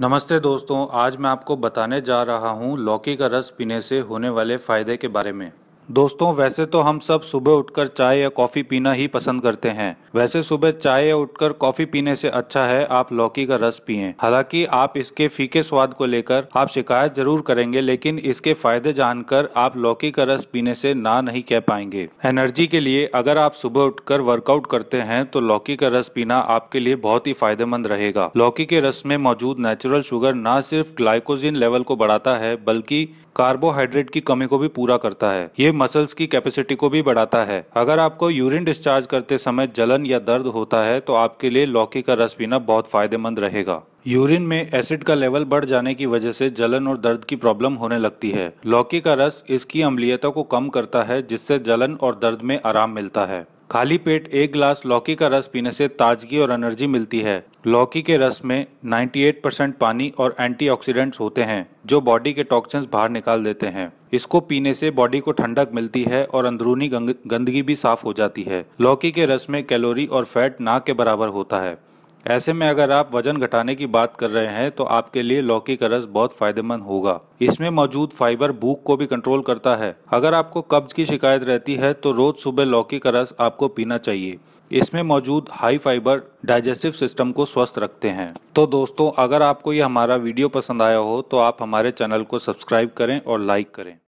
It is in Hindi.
नमस्ते दोस्तों आज मैं आपको बताने जा रहा हूँ लौकी का रस पीने से होने वाले फ़ायदे के बारे में दोस्तों वैसे तो हम सब सुबह उठकर चाय या कॉफ़ी पीना ही पसंद करते हैं वैसे सुबह चाय या उठकर कॉफ़ी पीने से अच्छा है आप लौकी का रस पिए हालांकि आप इसके फीके स्वाद को लेकर आप शिकायत जरूर करेंगे लेकिन इसके फायदे जानकर आप लौकी का रस पीने से ना नहीं कह पाएंगे एनर्जी के लिए अगर आप सुबह उठकर वर्कआउट करते हैं तो लौकी का रस पीना आपके लिए बहुत ही फायदेमंद रहेगा लौकी के रस में मौजूद नेचुरल शुगर न सिर्फ ग्लाइकोजिन लेवल को बढ़ाता है बल्कि कार्बोहाइड्रेट की कमी को भी पूरा करता है ये मसल्स की कैपेसिटी को भी बढ़ाता है अगर आपको यूरिन डिस्चार्ज करते समय जलन या दर्द होता है तो आपके लिए लौकी का रस पीना बहुत फायदेमंद रहेगा यूरिन में एसिड का लेवल बढ़ जाने की वजह से जलन और दर्द की प्रॉब्लम होने लगती है लौकी का रस इसकी अम्लीयता को कम करता है जिससे जलन और दर्द में आराम मिलता है खाली पेट एक गिलास लौकी का रस पीने से ताजगी और एनर्जी मिलती है लौकी के रस में 98 परसेंट पानी और एंटीऑक्सीडेंट्स होते हैं जो बॉडी के टॉक्सेंस बाहर निकाल देते हैं इसको पीने से बॉडी को ठंडक मिलती है और अंदरूनी गंदगी भी साफ हो जाती है लौकी के रस में कैलोरी और फैट ना के बराबर होता है ऐसे में अगर आप वजन घटाने की बात कर रहे हैं तो आपके लिए लौकी का रस बहुत फायदेमंद होगा इसमें मौजूद फाइबर भूख को भी कंट्रोल करता है अगर आपको कब्ज की शिकायत रहती है तो रोज सुबह लौकी का रस आपको पीना चाहिए इसमें मौजूद हाई फाइबर डाइजेस्टिव सिस्टम को स्वस्थ रखते हैं तो दोस्तों अगर आपको ये हमारा वीडियो पसंद आया हो तो आप हमारे चैनल को सब्सक्राइब करें और लाइक करें